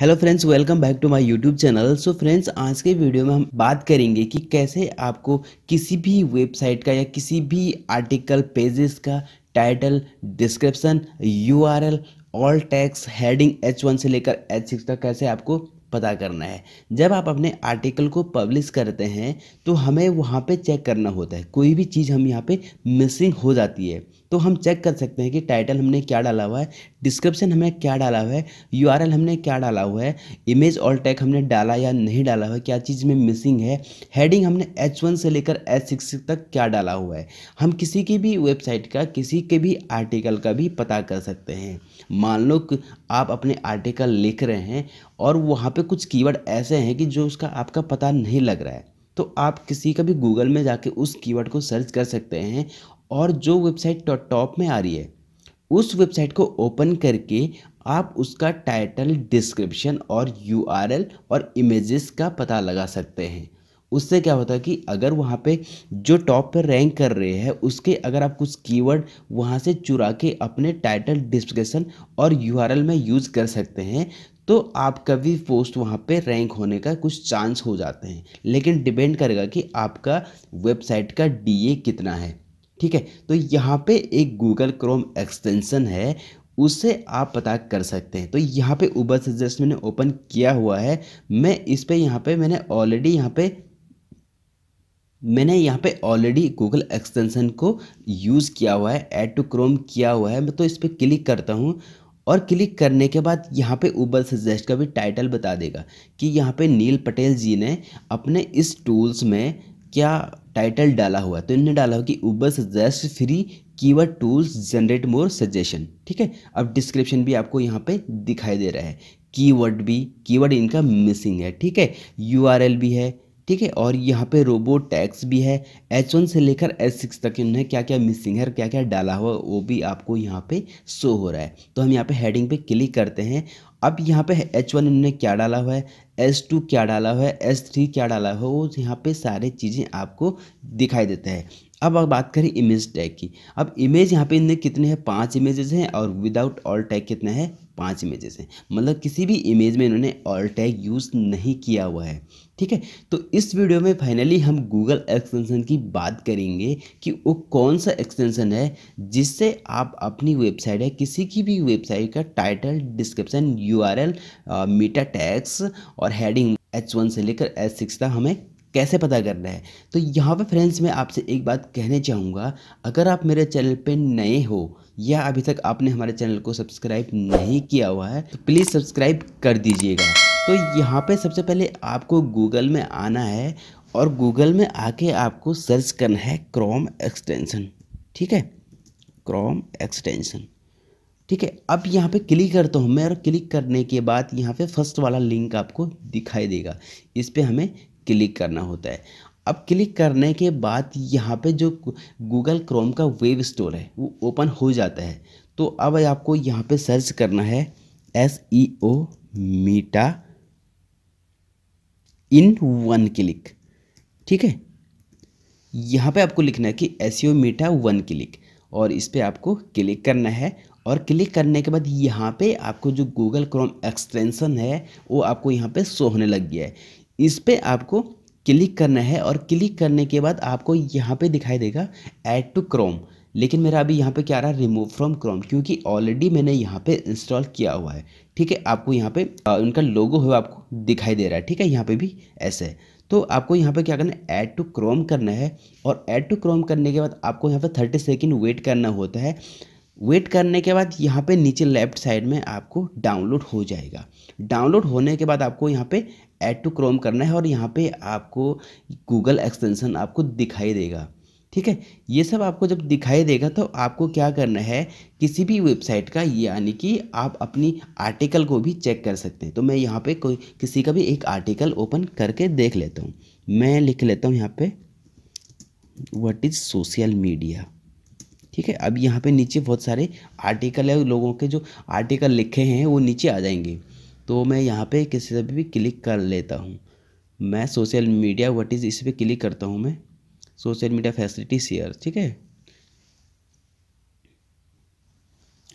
hello friends welcome back to my YouTube channel so friends आज के video में हम बात करेंगे कि कैसे आपको किसी भी वेबसाइट का या किसी भी आर्टिकल पेजेस का title description URL all tags heading H one से लेकर एच सिक्स तक कैसे आपको पता करना है जब आप अपने आर्टिकल को पब्लिश करते हैं तो हमें वहाँ पर चेक करना होता है कोई भी चीज़ हम यहाँ पर मिसिंग हो जाती है तो हम चेक कर सकते हैं कि टाइटल हमने क्या डाला हुआ है डिस्क्रिप्शन हमें क्या डाला हुआ है यू हमने क्या डाला हुआ है इमेज ऑल टैग हमने डाला या नहीं डाला हुआ है क्या चीज़ में मिसिंग है हेडिंग हमने एच से लेकर एच तक क्या डाला हुआ है हम किसी की भी वेबसाइट का किसी के भी आर्टिकल का भी पता कर सकते हैं मान लो आप अपने आर्टिकल लिख रहे हैं और वहाँ पे कुछ कीवर्ड ऐसे हैं कि जो उसका आपका पता नहीं लग रहा है तो आप किसी का भी गूगल में जाके उस कीवर्ड को सर्च कर सकते हैं और जो वेबसाइट टॉप में आ रही है उस वेबसाइट को ओपन करके आप उसका टाइटल डिस्क्रिप्शन और यू और इमेजेस का पता लगा सकते हैं उससे क्या होता है कि अगर वहाँ पे जो टॉप पर रैंक कर रहे हैं उसके अगर आप कुछ कीवर्ड वहाँ से चुरा के अपने टाइटल डिस्क्रिप्शन और यू में यूज़ कर सकते हैं तो आपका भी पोस्ट वहाँ पे रैंक होने का कुछ चांस हो जाते हैं लेकिन डिपेंड करेगा कि आपका वेबसाइट का डी कितना है ठीक है तो यहाँ पे एक गूगल क्रोम एक्सटेंशन है उसे आप पता कर सकते हैं तो यहाँ पे ऊबर सजेस्ट मैंने ओपन किया हुआ है मैं इस पर यहाँ पे मैंने ऑलरेडी यहाँ पे मैंने यहाँ पे ऑलरेडी गूगल एक्सटेंशन को यूज़ किया हुआ है ऐड टू क्रोम किया हुआ है मैं तो इस पर क्लिक करता हूँ और क्लिक करने के बाद यहाँ पे ऊबर सजेस्ट का भी टाइटल बता देगा कि यहाँ पे नील पटेल जी ने अपने इस टूल्स में क्या टाइटल डाला हुआ है तो इन्होंने डाला हुआ कि Uber suggest free keyword tools generate more suggestion ठीक है अब डिस्क्रिप्शन भी आपको यहाँ पे दिखाई दे रहा है कीवर्ड भी कीवर्ड इनका मिसिंग है ठीक है यूआरएल भी है ठीक है और यहाँ पे रोबोट टैक्स भी है एच वन से लेकर एच सिक्स तक इन्होंने क्या क्या मिसिंग है और क्या क्या डाला हुआ वो भी आपको यहाँ पे शो हो रहा है तो हम यहाँ पे हेडिंग पे क्लिक करते हैं अब यहाँ पे एच वन इन्होंने क्या डाला हुआ है एस टू क्या डाला हुआ है एस थ्री क्या डाला हुआ है वो यहाँ पे सारे चीज़ें आपको दिखाई देता है अब अब बात करें इमेज टैग की अब इमेज यहाँ पे इनमें कितने हैं पांच इमेजेस हैं और विदाउट ऑल टैग कितने हैं पांच इमेजेस हैं मतलब किसी भी इमेज में इन्होंने ऑल टैग यूज़ नहीं किया हुआ है ठीक है तो इस वीडियो में फाइनली हम गूगल एक्सटेंशन की बात करेंगे कि वो कौन सा एक्सटेंशन है जिससे आप अपनी वेबसाइट है किसी की भी वेबसाइट का title description U R L meta tags और हेडिंग एच वन से लेकर एच सिक्स तक हमें कैसे पता करना है तो यहाँ पे फ्रेंड्स मैं आपसे एक बात कहने चाहूँगा अगर आप मेरे चैनल पे नए हो या अभी तक आपने हमारे चैनल को सब्सक्राइब नहीं किया हुआ है तो प्लीज़ सब्सक्राइब कर दीजिएगा तो यहाँ पे सबसे पहले आपको गूगल में आना है और गूगल में आके आपको सर्च करना है क्रोम एक्सटेंसन ठीक है क्रोम एक्सटेंसन ठीक है अब यहाँ पे क्लिक करता हूँ मैं और क्लिक करने के बाद यहाँ पे फर्स्ट वाला लिंक आपको दिखाई देगा इस पर हमें क्लिक करना होता है अब क्लिक करने के बाद यहाँ पे जो गूगल क्रोम का वेब स्टोर है वो ओपन हो जाता है तो अब आपको यहाँ पे सर्च करना है S E O meta in one click ठीक है यहाँ पे आपको लिखना है कि S E O meta one click और इस पर आपको क्लिक करना है और क्लिक करने के बाद यहाँ पे आपको जो गूगल क्रोम एक्सटेंशन है वो आपको यहाँ पे शो होने लग गया है इस पर आपको क्लिक करना है और क्लिक करने के बाद आपको यहाँ पे दिखाई देगा ऐड टू क्रोम लेकिन मेरा अभी यहाँ पे क्या आ रहा है रिमूव फ्रॉम क्रोम क्योंकि ऑलरेडी मैंने यहाँ पे इंस्टॉल किया हुआ है ठीक है आपको यहाँ पे उनका लोगो है आपको दिखाई दे रहा है ठीक है यहाँ पे भी ऐसे है तो आपको यहाँ पे क्या करना है ऐड टू क्रोम करना है और ऐड टू क्रोम करने के बाद आपको यहाँ पर थर्टी सेकेंड वेट करना होता है वेट करने के बाद यहाँ पे नीचे लेफ्ट साइड में आपको डाउनलोड हो जाएगा डाउनलोड होने के बाद आपको यहाँ पे ऐड टू क्रोम करना है और यहाँ पे आपको गूगल एक्सटेंसन आपको दिखाई देगा ठीक है ये सब आपको जब दिखाई देगा तो आपको क्या करना है किसी भी वेबसाइट का यानी कि आप अपनी आर्टिकल को भी चेक कर सकते हैं तो मैं यहाँ पे कोई किसी का भी एक आर्टिकल ओपन करके देख लेता हूँ मैं लिख लेता हूँ यहाँ पे व्हाट इज़ सोशल मीडिया ठीक है अब यहाँ पे नीचे बहुत सारे आर्टिकल है लोगों के जो आर्टिकल लिखे हैं वो नीचे आ जाएंगे तो मैं यहाँ पे किसी से भी क्लिक कर लेता हूँ मैं सोशल मीडिया वट इज़ इस पर क्लिक करता हूँ मैं सोशल मीडिया फैसिलिटी शेयर ठीक है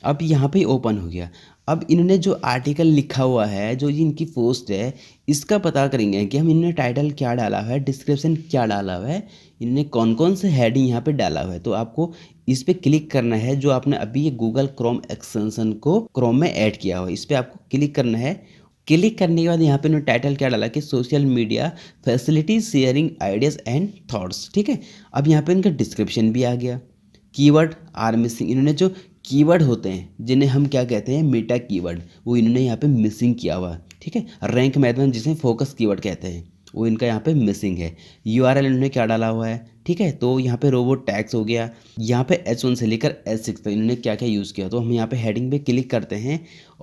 अब यहाँ पे ओपन हो गया अब इन्होंने जो आर्टिकल लिखा हुआ है जो इनकी पोस्ट है इसका पता करेंगे कि हम इन्होंने टाइटल क्या डाला हुआ है डिस्क्रिप्शन क्या डाला हुआ है इन्होंने कौन कौन से हेडिंग यहाँ पे डाला हुआ है तो आपको इस पर क्लिक करना है जो आपने अभी ये गूगल क्रोम एक्सटेंसन को क्रोम में ऐड किया हुआ है इस पर आपको क्लिक करना है क्लिक करने के बाद यहाँ पे इन्होंने टाइटल क्या डाला कि social media facility sharing ideas and thoughts ठीक है अब यहाँ पर इनका डिस्क्रिप्शन भी आ गया कीवर्ड आर मिसिंग इन्होंने जो कीवर्ड होते हैं जिन्हें हम क्या कहते हैं मेटा कीवर्ड वो इन्होंने यहाँ पे मिसिंग किया हुआ ठीक है रैंक मैदान जिसे फोकस कीवर्ड कहते हैं वो इनका यहाँ पे मिसिंग है यू आर एल इन्होंने क्या डाला हुआ है ठीक है तो यहाँ पे रोबोट टैक्स हो गया यहाँ पे एच वन से लेकर एच सिक्स तक इन्होंने क्या क्या यूज़ किया तो हम यहाँ पे हेडिंग पे क्लिक करते हैं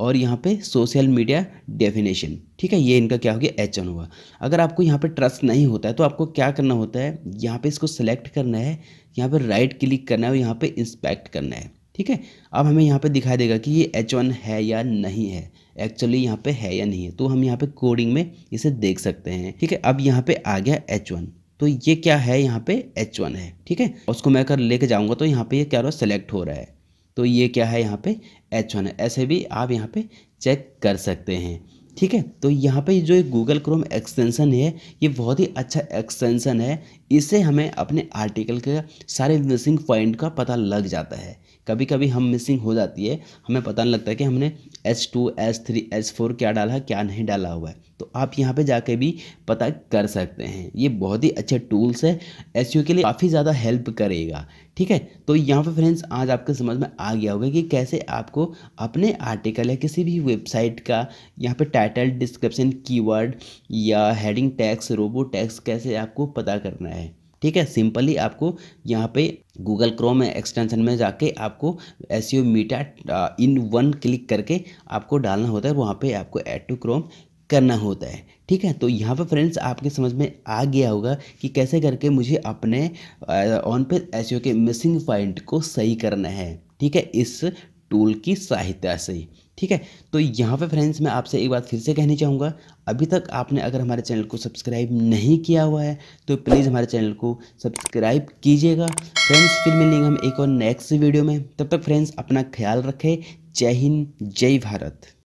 और यहाँ पे सोशल मीडिया डेफिनेशन ठीक है ये इनका क्या हो गया एच वन हुआ अगर आपको यहाँ पे ट्रस्ट नहीं होता है तो आपको क्या करना होता है यहाँ पर इसको सेलेक्ट करना है यहाँ पर राइट क्लिक करना है और यहाँ पर इंस्पेक्ट करना है ठीक है अब हमें यहाँ पे दिखाई देगा कि ये एच वन है या नहीं है एक्चुअली यहाँ पे है या नहीं है तो हम यहाँ पे कोडिंग में इसे देख सकते हैं ठीक है अब यहाँ पे आ गया एच वन तो ये क्या है यहाँ पे एच वन है ठीक है उसको मैं अगर लेके जाऊँगा तो यहाँ पे ये क्या हो रहा है सेलेक्ट हो रहा है तो ये क्या है यहाँ पे एच वन है ऐसे भी आप यहाँ पे चेक कर सकते हैं ठीक है तो यहाँ पे जो गूगल क्रोम एक्सटेंसन है ये बहुत ही अच्छा एक्सटेंसन है इससे हमें अपने आर्टिकल के सारे मिसिंग पॉइंट का पता लग जाता है कभी कभी हम मिसिंग हो जाती है हमें पता नहीं लगता कि हमने H two H three H four क्या डाला है क्या नहीं डाला हुआ है तो आप यहाँ पे जाके भी पता कर सकते हैं ये बहुत ही अच्छे टूल्स है एस के लिए काफ़ी ज़्यादा हेल्प करेगा ठीक है तो यहाँ पे फ्रेंड्स आज आपके समझ में आ गया होगा कि कैसे आपको अपने आर्टिकल या किसी भी वेबसाइट का यहाँ पे टाइटल डिस्क्रिप्शन कीवर्ड या हेडिंग टैक्स रोबो टैक्स कैसे आपको पता करना है ठीक है सिंपली आपको यहाँ पे गूगल क्रोम एक्सटेंशन में जाके आपको S U meta in one click करके आपको डालना होता है वहाँ पे आपको एड टू क्रोम करना होता है ठीक है तो यहाँ पर फ्रेंड्स आपके समझ में आ गया होगा कि कैसे करके मुझे अपने ऑन पेज एस के मिसिंग पॉइंट को सही करना है ठीक है इस टूल की सहायता से ठीक है तो यहाँ पे फ्रेंड्स मैं आपसे एक बात फिर से कहनी चाहूँगा अभी तक आपने अगर हमारे चैनल को सब्सक्राइब नहीं किया हुआ है तो प्लीज़ हमारे चैनल को सब्सक्राइब कीजिएगा फ्रेंड्स फिर मिलेंगे हम एक और नेक्स्ट वीडियो में तब तक फ्रेंड्स अपना ख्याल रखें जय हिंद जय भारत